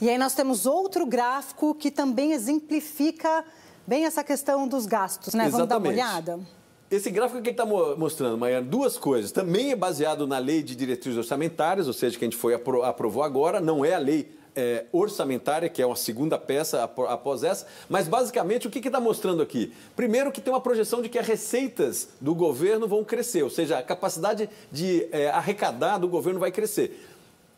E aí nós temos outro gráfico que também exemplifica bem essa questão dos gastos, né? Exatamente. Vamos dar uma olhada? Esse gráfico que está mostrando, Maiana, duas coisas. Também é baseado na lei de diretrizes orçamentárias, ou seja, que a gente foi aprovou agora, não é a lei é, orçamentária, que é uma segunda peça após essa, mas basicamente o que está mostrando aqui? Primeiro, que tem uma projeção de que as receitas do governo vão crescer, ou seja, a capacidade de é, arrecadar do governo vai crescer.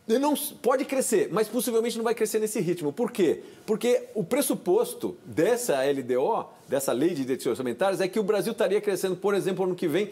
Ele não pode crescer, mas possivelmente não vai crescer nesse ritmo. Por quê? Porque o pressuposto dessa LDO, dessa lei de direitos orçamentários, é que o Brasil estaria crescendo, por exemplo, ano que vem,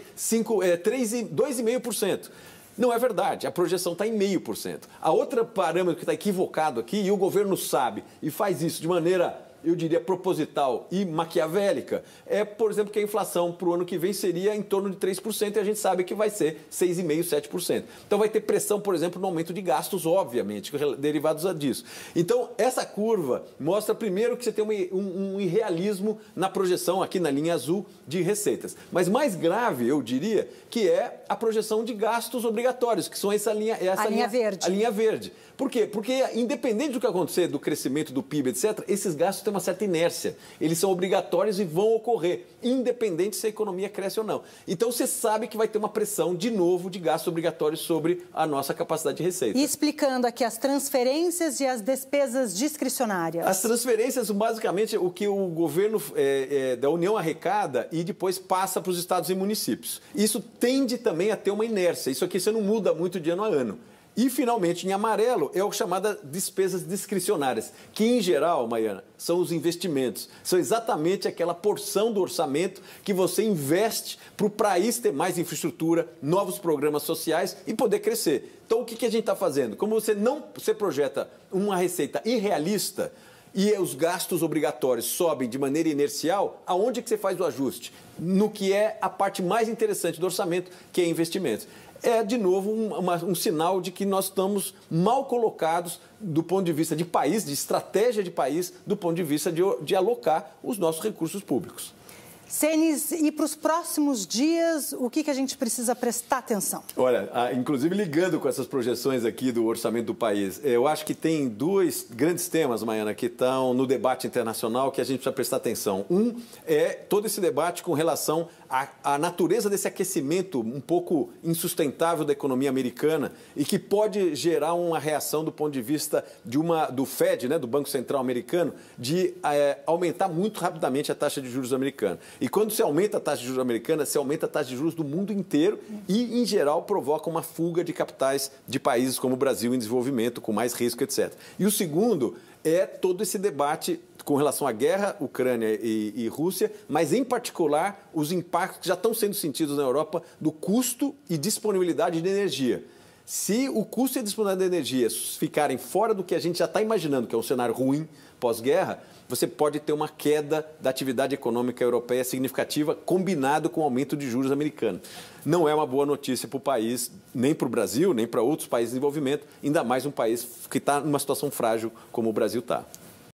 é, 2,5%. Não é verdade, a projeção está em 0,5%. A outra parâmetro que está equivocado aqui, e o governo sabe, e faz isso de maneira eu diria, proposital e maquiavélica, é, por exemplo, que a inflação para o ano que vem seria em torno de 3% e a gente sabe que vai ser 6,5%, 7%. Então vai ter pressão, por exemplo, no aumento de gastos, obviamente, derivados disso. Então, essa curva mostra primeiro que você tem um, irrealismo na projeção, aqui na linha azul, de receitas. Mas mais grave, eu diria, que é a projeção de gastos obrigatórios, que são essa linha... Essa a linha, linha verde. A linha verde. Por quê? Porque, independente do que acontecer, do crescimento do PIB, etc., esses gastos tem uma certa inércia. Eles são obrigatórios e vão ocorrer, independente se a economia cresce ou não. Então você sabe que vai ter uma pressão de novo de gasto obrigatório sobre a nossa capacidade de receita. E explicando aqui as transferências e as despesas discricionárias. As transferências, basicamente, o que o governo é, é, da União arrecada e depois passa para os estados e municípios. Isso tende também a ter uma inércia. Isso aqui você não muda muito de ano a ano. E, finalmente, em amarelo, é o chamada despesas discricionárias, que, em geral, Maiana, são os investimentos. São exatamente aquela porção do orçamento que você investe para o país ter mais infraestrutura, novos programas sociais e poder crescer. Então, o que, que a gente está fazendo? Como você não você projeta uma receita irrealista, e os gastos obrigatórios sobem de maneira inercial, aonde que você faz o ajuste? No que é a parte mais interessante do orçamento, que é investimentos. É, de novo, um, uma, um sinal de que nós estamos mal colocados do ponto de vista de país, de estratégia de país, do ponto de vista de, de alocar os nossos recursos públicos. Senes, e para os próximos dias, o que, que a gente precisa prestar atenção? Olha, inclusive ligando com essas projeções aqui do orçamento do país, eu acho que tem dois grandes temas, Maiana, que estão no debate internacional que a gente precisa prestar atenção. Um é todo esse debate com relação a, a natureza desse aquecimento um pouco insustentável da economia americana e que pode gerar uma reação do ponto de vista de uma, do Fed, né, do Banco Central americano, de é, aumentar muito rapidamente a taxa de juros americana. E quando se aumenta a taxa de juros americana, se aumenta a taxa de juros do mundo inteiro e, em geral, provoca uma fuga de capitais de países como o Brasil em desenvolvimento, com mais risco, etc. E o segundo é todo esse debate com relação à guerra, Ucrânia e, e, Rússia, mas em particular os impactos que já estão sendo sentidos na Europa do custo e disponibilidade de energia. Se o custo e a disponibilidade de energia ficarem fora do que a gente já está imaginando, que é um cenário ruim pós-guerra, você pode ter uma queda da atividade econômica europeia significativa, combinado com o aumento de juros americano. Não é uma boa notícia para o país, nem para o Brasil, nem para outros países de desenvolvimento, ainda mais um país que está numa situação frágil como o Brasil está.